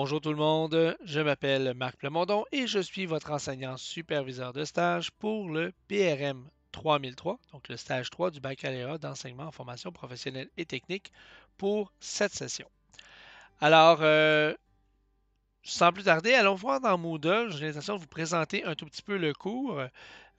Bonjour tout le monde, je m'appelle Marc Plamondon et je suis votre enseignant superviseur de stage pour le PRM 3003, donc le stage 3 du baccalauréat d'enseignement en formation professionnelle et technique pour cette session. Alors, euh, sans plus tarder, allons voir dans Moodle. J'ai l'intention de vous présenter un tout petit peu le cours.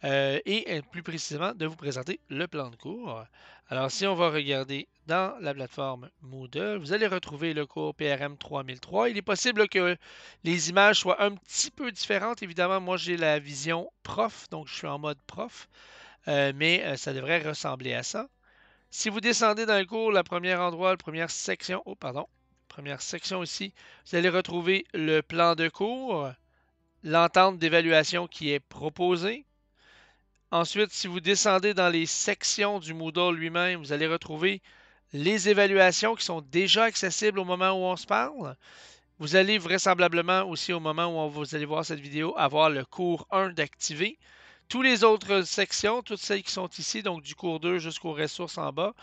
Euh, et euh, plus précisément de vous présenter le plan de cours. Alors, si on va regarder dans la plateforme Moodle, vous allez retrouver le cours PRM 3003. Il est possible que les images soient un petit peu différentes. Évidemment, moi, j'ai la vision prof, donc je suis en mode prof, euh, mais ça devrait ressembler à ça. Si vous descendez dans le cours, le premier endroit, la première section, oh pardon, première section ici, vous allez retrouver le plan de cours, l'entente d'évaluation qui est proposée, Ensuite, si vous descendez dans les sections du Moodle lui-même, vous allez retrouver les évaluations qui sont déjà accessibles au moment où on se parle. Vous allez vraisemblablement aussi au moment où vous allez voir cette vidéo avoir le cours 1 d'activer. Toutes les autres sections, toutes celles qui sont ici, donc du cours 2 jusqu'aux ressources en bas,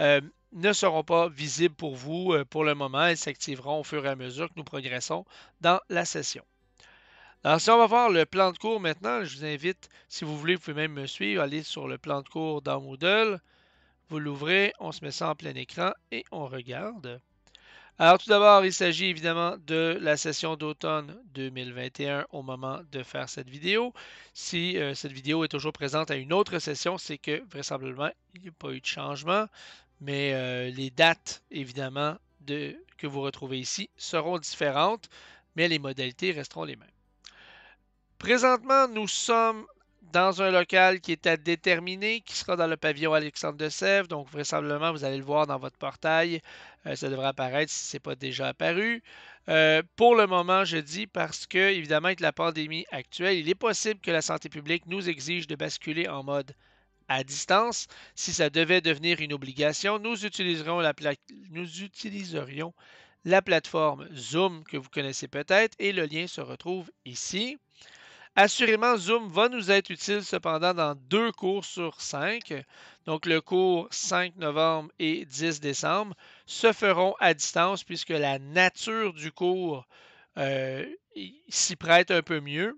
euh, ne seront pas visibles pour vous euh, pour le moment. Elles s'activeront au fur et à mesure que nous progressons dans la session. Alors, si on va voir le plan de cours maintenant, je vous invite, si vous voulez, vous pouvez même me suivre, aller sur le plan de cours dans Moodle. Vous l'ouvrez, on se met ça en plein écran et on regarde. Alors, tout d'abord, il s'agit évidemment de la session d'automne 2021 au moment de faire cette vidéo. Si euh, cette vidéo est toujours présente à une autre session, c'est que vraisemblablement, il n'y a pas eu de changement, mais euh, les dates, évidemment, que vous retrouvez ici seront différentes, mais les modalités resteront les mêmes. Présentement, nous sommes dans un local qui est à déterminer, qui sera dans le pavillon Alexandre de Sèvres. Donc, vraisemblablement, vous allez le voir dans votre portail. Euh, ça devrait apparaître si ce n'est pas déjà apparu. Euh, pour le moment, je dis parce que, évidemment, avec la pandémie actuelle, il est possible que la santé publique nous exige de basculer en mode à distance. Si ça devait devenir une obligation, nous utiliserons la, nous utiliserions la plateforme Zoom que vous connaissez peut-être et le lien se retrouve ici. Assurément, Zoom va nous être utile cependant dans deux cours sur cinq. Donc, le cours 5 novembre et 10 décembre se feront à distance puisque la nature du cours euh, s'y prête un peu mieux.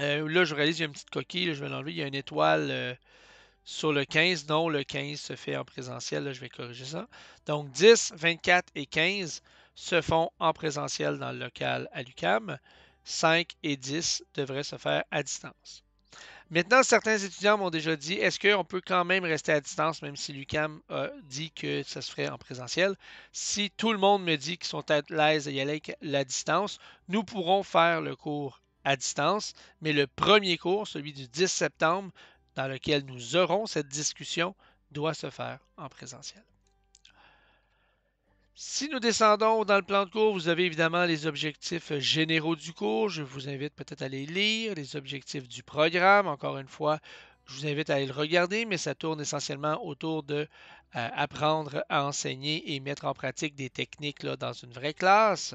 Euh, là, je réalise qu'il y a une petite coquille, je vais l'enlever. Il y a une étoile euh, sur le 15. Non, le 15 se fait en présentiel. je vais corriger ça. Donc, 10, 24 et 15 se font en présentiel dans le local à l'UCAM. 5 et 10 devraient se faire à distance. Maintenant, certains étudiants m'ont déjà dit, est-ce qu'on peut quand même rester à distance, même si l'UCAM a dit que ça se ferait en présentiel? Si tout le monde me dit qu'ils sont à l'aise et y aller avec la distance, nous pourrons faire le cours à distance, mais le premier cours, celui du 10 septembre, dans lequel nous aurons cette discussion, doit se faire en présentiel. Si nous descendons dans le plan de cours, vous avez évidemment les objectifs généraux du cours. Je vous invite peut-être à les lire, les objectifs du programme. Encore une fois, je vous invite à aller le regarder, mais ça tourne essentiellement autour de euh, apprendre à enseigner et mettre en pratique des techniques dans une vraie classe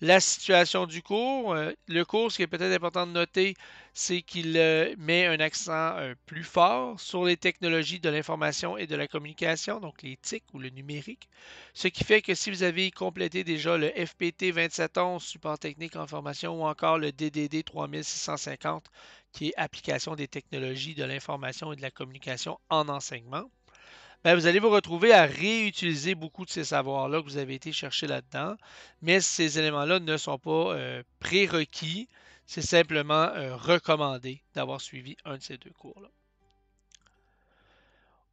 la situation du cours. Euh, le cours, ce qui est peut-être important de noter, c'est qu'il euh, met un accent euh, plus fort sur les technologies de l'information et de la communication, donc les TIC ou le numérique. Ce qui fait que si vous avez complété déjà le FPT 2711, support technique en formation, ou encore le DDD 3650, qui est application des technologies de l'information et de la communication en enseignement, ben, vous allez vous retrouver à réutiliser beaucoup de ces savoirs-là que vous avez été chercher là-dedans, mais ces éléments-là ne sont pas euh, prérequis, c'est simplement euh, recommandé d'avoir suivi un de ces deux cours-là.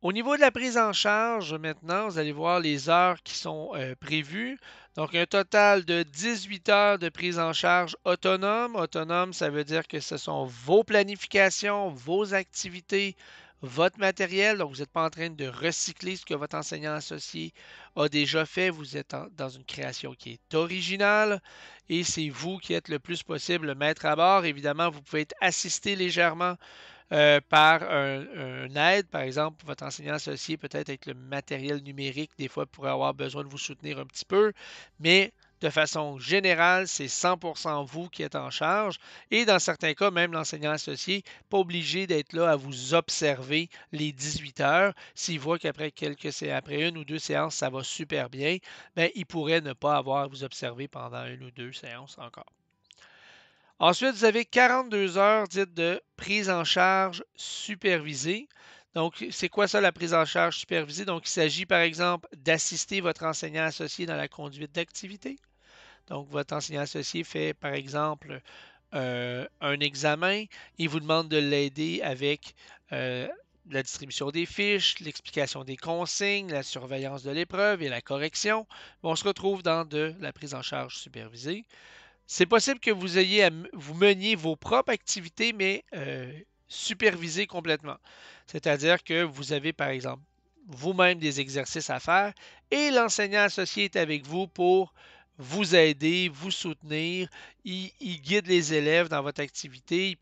Au niveau de la prise en charge, maintenant, vous allez voir les heures qui sont euh, prévues. Donc, un total de 18 heures de prise en charge autonome. Autonome, ça veut dire que ce sont vos planifications, vos activités, votre matériel. Donc, vous n'êtes pas en train de recycler ce que votre enseignant associé a déjà fait. Vous êtes dans une création qui est originale et c'est vous qui êtes le plus possible le maître à bord. Évidemment, vous pouvez être assisté légèrement euh, par un, aide. Par exemple, votre enseignant associé peut-être avec le matériel numérique, des fois, pourrait avoir besoin de vous soutenir un petit peu, mais de façon générale, c'est 100% vous qui êtes en charge et dans certains cas, même l'enseignant associé, pas obligé d'être là à vous observer les 18 heures. S'il voit qu'après quelques après une ou deux séances, ça va super bien, bien, il pourrait ne pas avoir à vous observer pendant une ou deux séances encore. Ensuite, vous avez 42 heures dites de prise en charge supervisée. Donc, c'est quoi ça la prise en charge supervisée? Donc, il s'agit par exemple d'assister votre enseignant associé dans la conduite d'activité, donc, votre enseignant associé fait, par exemple, euh, un examen. Il vous demande de l'aider avec euh, la distribution des fiches, l'explication des consignes, la surveillance de l'épreuve et la correction. on se retrouve dans de la prise en charge supervisée. C'est possible que vous ayez à, vous meniez vos propres activités, mais euh, supervisées complètement. C'est-à-dire que vous avez, par exemple, vous-même des exercices à faire et l'enseignant associé est avec vous pour vous aider, vous soutenir. Il, guide les élèves dans votre activité. Il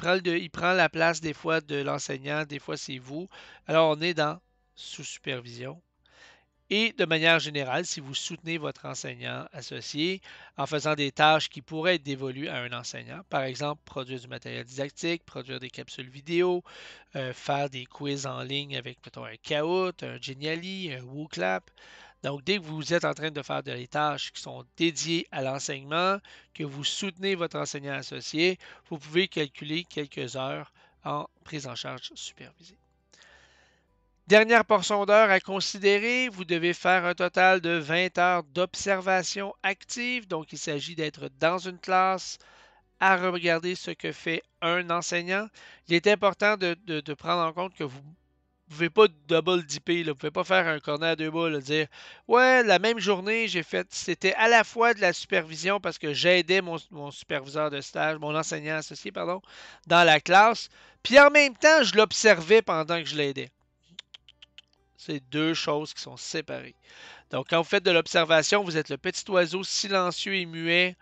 prend, la place des fois de l'enseignant, des fois c'est vous. Alors on est dans sous supervision. Et de manière générale, si vous soutenez votre enseignant associé en faisant des tâches qui pourraient être dévolues à un enseignant, par exemple produire du matériel didactique, produire des capsules vidéo, euh, faire des quiz en ligne avec mettons, un Kahoot, un Geniali, un WooClap, donc, dès que vous êtes en train de faire des tâches qui sont dédiées à l'enseignement, que vous soutenez votre enseignant associé, vous pouvez calculer quelques heures en prise en charge supervisée. Dernière portion d'heure à considérer, vous devez faire un total de 20 heures d'observation active. Donc, il s'agit d'être dans une classe, à regarder ce que fait un enseignant. Il est important de prendre en compte que vous vous pouvez pas double dipper, là. vous pouvez pas faire un cornet à deux balles, dire Ouais, la même journée, j'ai fait. C'était à la fois de la supervision parce que j'aidais mon, mon, superviseur de stage, mon enseignant associé, pardon, dans la classe. Puis en même temps, je l'observais pendant que je l'aidais. C'est deux choses qui sont séparées. Donc, quand vous faites de l'observation, vous êtes le petit oiseau silencieux et muet.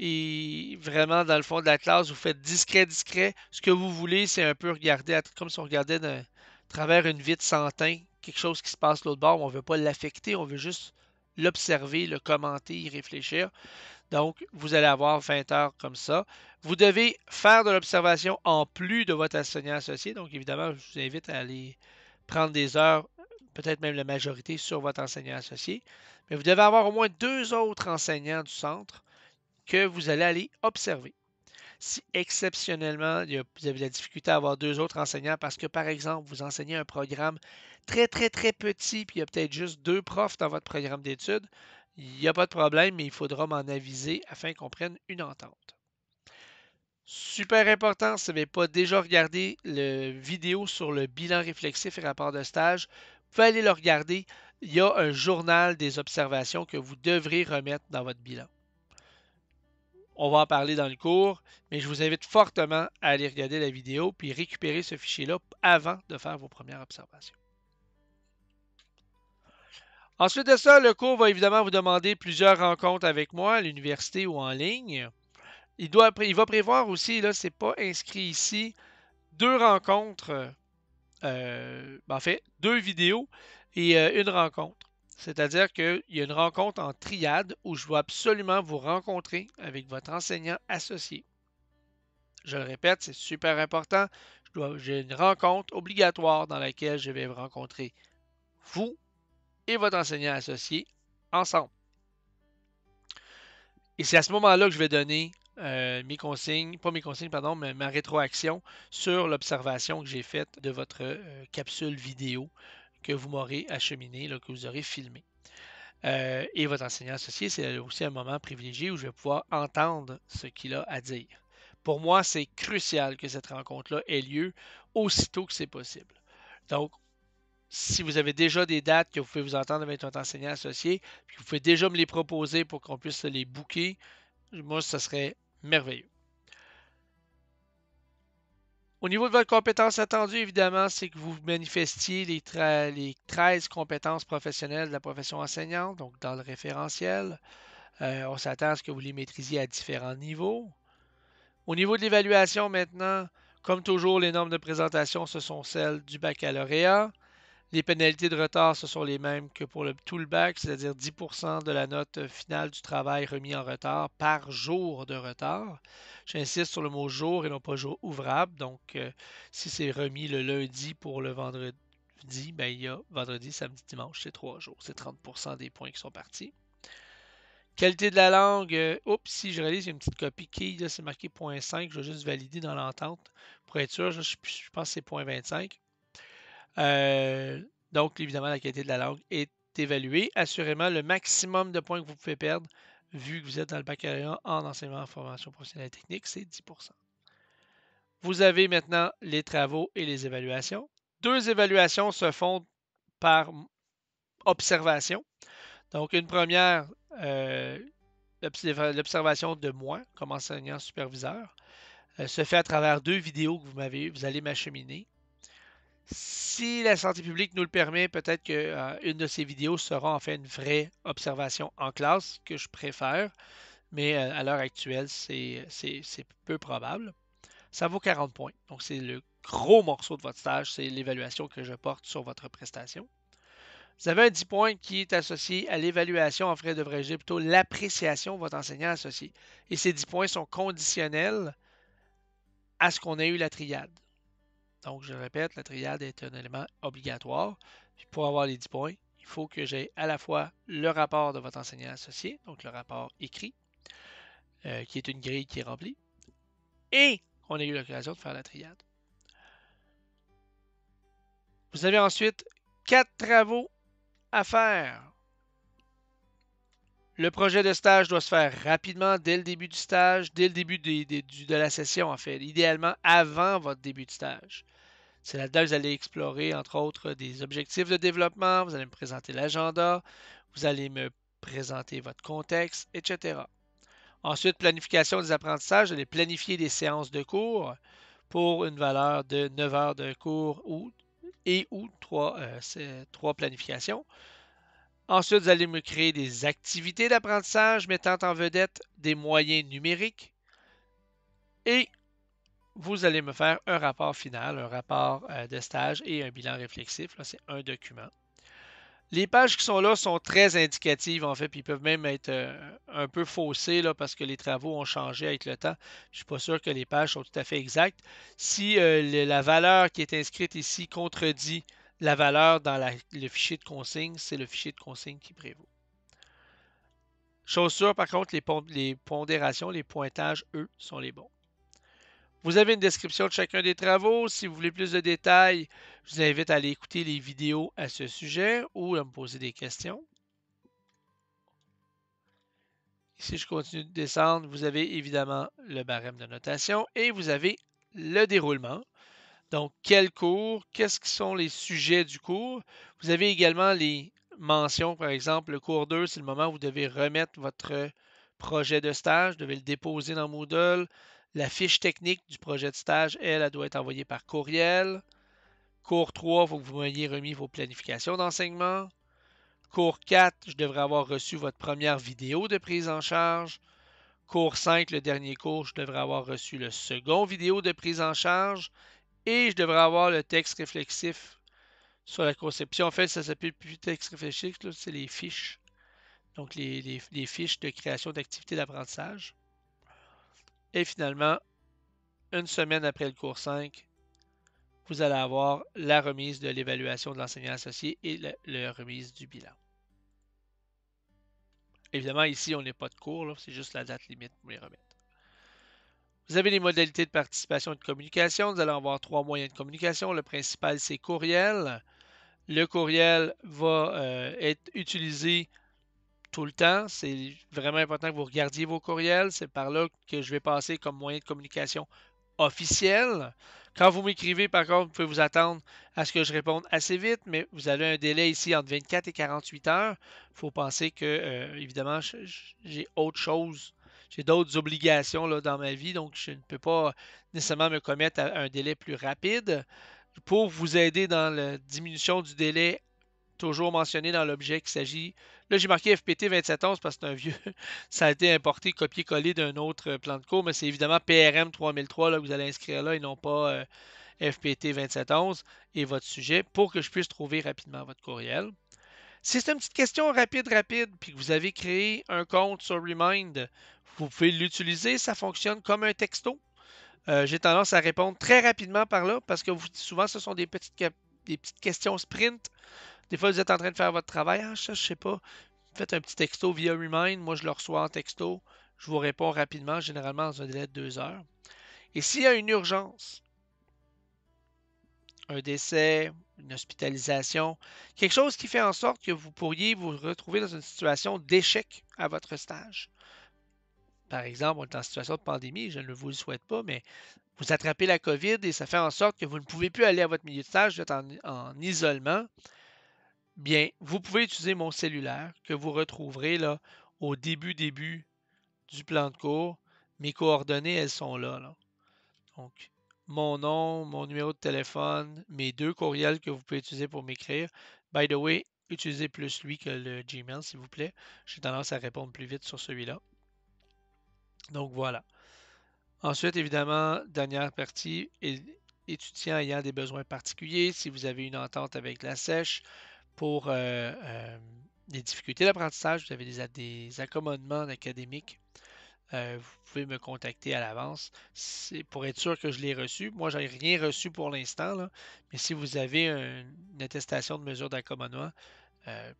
Et vraiment, dans le fond de la classe, vous faites discret, discret. Ce que vous voulez, c'est un peu regarder, comme si on regardait d'un travers une vie de santin, quelque chose qui se passe l'autre bord, on ne veut pas l'affecter, on veut juste l'observer, le commenter, y réfléchir. Donc, vous allez avoir 20 heures comme ça. Vous devez faire de l'observation en plus de votre enseignant associé. Donc, évidemment, je vous invite à aller prendre des heures, peut-être même la majorité, sur votre enseignant associé. Mais vous devez avoir au moins deux autres enseignants du centre que vous allez aller observer. Si exceptionnellement, vous avez la difficulté à avoir deux autres enseignants parce que, par exemple, vous enseignez un programme très, très, très petit, puis il y a peut-être juste deux profs dans votre programme d'études, il n'y a pas de problème, mais il faudra m'en aviser afin qu'on prenne une entente. Super important, si vous n'avez pas déjà regardé la vidéo sur le bilan réflexif et rapport de stage, vous pouvez aller le regarder. Il y a un journal des observations que vous devrez remettre dans votre bilan. On va en parler dans le cours, mais je vous invite fortement à aller regarder la vidéo puis récupérer ce fichier-là avant de faire vos premières observations. Ensuite de ça, le cours va évidemment vous demander plusieurs rencontres avec moi à l'université ou en ligne. Il, doit, il va prévoir aussi, là, c'est pas inscrit ici, deux rencontres, euh, ben, en fait, deux vidéos et euh, une rencontre. C'est-à-dire qu'il y a une rencontre en triade où je dois absolument vous rencontrer avec votre enseignant associé. Je le répète, c'est super important. J'ai une rencontre obligatoire dans laquelle je vais vous rencontrer vous et votre enseignant associé ensemble. Et c'est à ce moment-là que je vais donner euh, mes consignes, pas mes consignes, pardon, mais ma rétroaction sur l'observation que j'ai faite de votre euh, capsule vidéo que vous m'aurez acheminé, que vous aurez filmé. Euh, et votre enseignant associé, c'est aussi un moment privilégié où je vais pouvoir entendre ce qu'il a à dire. Pour moi, c'est crucial que cette rencontre-là ait lieu aussitôt que c'est possible. Donc, si vous avez déjà des dates que vous pouvez vous entendre avec votre enseignant associé, puis vous pouvez déjà me les proposer pour qu'on puisse les booker, moi, ce serait merveilleux. Au niveau de votre compétence attendue, évidemment, c'est que vous manifestiez les, 13 compétences professionnelles de la profession enseignante, donc dans le référentiel. Euh, on s'attend à ce que vous les maîtrisiez à différents niveaux. Au niveau de l'évaluation maintenant, comme toujours, les normes de présentation, ce sont celles du baccalauréat. Les pénalités de retard, ce sont les mêmes que pour le toolback, c'est-à-dire 10 de la note finale du travail remis en retard par jour de retard. J'insiste sur le mot jour et non pas jour ouvrable. Donc, euh, si c'est remis le lundi pour le vendredi, ben, il y a vendredi, samedi, dimanche, c'est trois jours. C'est 30 des points qui sont partis. Qualité de la langue, euh, oups, si je réalise une petite copie qui, là, c'est marqué 0.5, je vais juste valider dans l'entente. Pour être sûr, je, je pense que c'est 0.25. Euh, donc, évidemment, la qualité de la langue est évaluée. Assurément, le maximum de points que vous pouvez perdre, vu que vous êtes dans le baccalauréat en enseignement en formation professionnelle technique, c'est 10 Vous avez maintenant les travaux et les évaluations. Deux évaluations se font par observation. Donc, une première, euh, l'observation de moi comme enseignant superviseur, euh, se fait à travers deux vidéos que vous, m'avez, vous allez m'acheminer. Si la santé publique nous le permet, peut-être qu'une euh, de ces vidéos sera en fait une vraie observation en classe, que je préfère, mais euh, à l'heure actuelle, c'est peu probable. Ça vaut 40 points. Donc, c'est le gros morceau de votre stage, c'est l'évaluation que je porte sur votre prestation. Vous avez un 10 points qui est associé à l'évaluation, en vrai de je dire plutôt l'appréciation de votre enseignant associé. Et ces 10 points sont conditionnels à ce qu'on ait eu la triade. Donc, je répète, la triade est un élément obligatoire. pour avoir les 10 points, il faut que j'ai à la fois le rapport de votre enseignant associé, donc le rapport écrit, euh, qui est une grille qui est remplie, et on a eu l'occasion de faire la triade. Vous avez ensuite quatre travaux à faire le projet de stage doit se faire rapidement dès le début du stage, dès le début de la session, en fait, idéalement avant votre début de stage. C'est là-dedans que vous allez explorer, entre autres, des objectifs de développement, vous allez me présenter l'agenda, vous allez me présenter votre contexte, etc. Ensuite, planification des apprentissages, vous allez planifier des séances de cours pour une valeur de 9 heures de cours ou, et ou 3, 3 euh, planifications. Ensuite, vous allez me créer des activités d'apprentissage mettant en vedette des moyens numériques. Et vous allez me faire un rapport final, un rapport euh, de stage et un bilan réflexif. Là, c'est un document. Les pages qui sont là sont très indicatives, en fait, puis ils peuvent même être euh, un peu faussées là, parce que les travaux ont changé avec le temps. Je ne suis pas sûr que les pages sont tout à fait exactes. Si euh, la valeur qui est inscrite ici contredit la valeur dans le fichier de consigne, c'est le fichier de consigne qui prévaut. Chose sûre, par contre, les, les pondérations, les pointages, eux, sont les bons. Vous avez une description de chacun des travaux. Si vous voulez plus de détails, je vous invite à aller écouter les vidéos à ce sujet ou à me poser des questions. Si je continue de descendre, vous avez évidemment le barème de notation et vous avez le déroulement. Donc, quel cours, qu'est-ce qui sont les sujets du cours. Vous avez également les mentions, par exemple, le cours 2, c'est le moment où vous devez remettre votre projet de stage, vous devez le déposer dans Moodle. La fiche technique du projet de stage, elle, elle doit être envoyée par courriel. Cours 3, il faut que vous m'ayez remis vos planifications d'enseignement. Cours 4, je devrais avoir reçu votre première vidéo de prise en charge. Cours 5, le dernier cours, je devrais avoir reçu le second vidéo de prise en charge. Et je devrais avoir le texte réflexif sur la conception. En fait, ça s'appelle plus texte réflexif, c'est les fiches. Donc, les, fiches de création d'activités d'apprentissage. Et finalement, une semaine après le cours 5, vous allez avoir la remise de l'évaluation de l'enseignant associé et la remise du bilan. Évidemment, ici, on n'est pas de cours, c'est juste la date limite pour les remettre. Vous avez les modalités de participation et de communication. Nous allons avoir trois moyens de communication. Le principal, c'est courriel. Le courriel va euh, être utilisé tout le temps. C'est vraiment important que vous regardiez vos courriels. C'est par là que je vais passer comme moyen de communication officiel. Quand vous m'écrivez, par contre, vous pouvez vous attendre à ce que je réponde assez vite, mais vous avez un délai ici entre 24 et 48 heures. Il faut penser que, euh, évidemment, j'ai autre chose j'ai d'autres obligations là, dans ma vie, donc je ne peux pas nécessairement me commettre à un délai plus rapide. Pour vous aider dans la diminution du délai, toujours mentionné dans l'objet qu'il s'agit. Là, j'ai marqué FPT 2711 parce que c'est un vieux. Ça a été importé, copié-collé d'un autre euh, plan de cours, mais c'est évidemment PRM 3003 là, que vous allez inscrire là et non pas. Euh, FPT 2711 et votre sujet pour que je puisse trouver rapidement votre courriel. Si c'est une petite question rapide, rapide, puis que vous avez créé un compte sur Remind, vous pouvez l'utiliser, ça fonctionne comme un texto. Euh, j'ai tendance à répondre très rapidement par là parce que souvent ce sont des petites, petites questions sprint. Des fois, vous êtes en train de faire votre travail. Ah, je ne sais pas. Faites un petit texto via Remind. Moi, je le reçois en texto. Je vous réponds rapidement, généralement dans un délai de deux heures. Et s'il y a une urgence, un décès, une hospitalisation, quelque chose qui fait en sorte que vous pourriez vous retrouver dans une situation d'échec à votre stage. Par exemple, on est en situation de pandémie, je ne vous le souhaite pas, mais vous attrapez la COVID et ça fait en sorte que vous ne pouvez plus aller à votre milieu de stage, vous êtes en, isolement. Bien, vous pouvez utiliser mon cellulaire que vous retrouverez là au début, début du plan de cours. Mes coordonnées, elles sont là. là. Donc, mon nom, mon numéro de téléphone, mes deux courriels que vous pouvez utiliser pour m'écrire. By the way, utilisez plus lui que le Gmail, s'il vous plaît. J'ai tendance à répondre plus vite sur celui-là. Donc voilà. Ensuite, évidemment, dernière partie, étudiants ayant des besoins particuliers, si vous avez une entente avec la sèche pour des euh, euh, difficultés d'apprentissage, vous avez des, accommodements académiques, euh, vous pouvez me contacter à l'avance pour être sûr que je l'ai reçu. Moi, je n'ai rien reçu pour l'instant, mais si vous avez une attestation de mesure d'accommodement,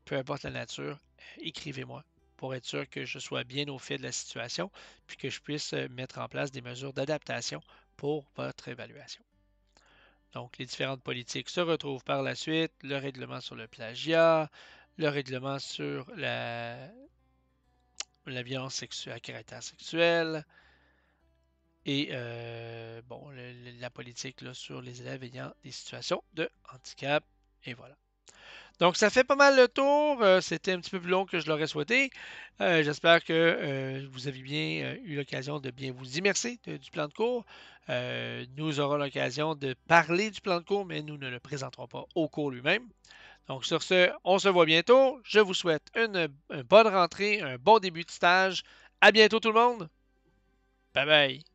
peu importe la nature, écrivez-moi pour être sûr que je sois bien au fait de la situation, puis que je puisse euh, mettre en place des mesures d'adaptation pour votre évaluation. Donc, les différentes politiques se retrouvent par la suite, le règlement sur le plagiat, le règlement sur la, violence sexuelle à caractère sexuel et euh, bon, la politique sur les élèves ayant des situations de handicap. Et voilà. Donc, ça fait pas mal le tour. Euh, c'était un petit peu plus long que je l'aurais souhaité. Euh, j'espère que euh, vous avez bien eu l'occasion de bien vous immerser du plan de cours. nous aurons l'occasion de parler du plan de cours, mais nous ne le présenterons pas au cours lui-même. Donc, sur ce, on se voit bientôt. Je vous souhaite une, une bonne rentrée, un bon début de stage. À bientôt tout le monde. Bye bye.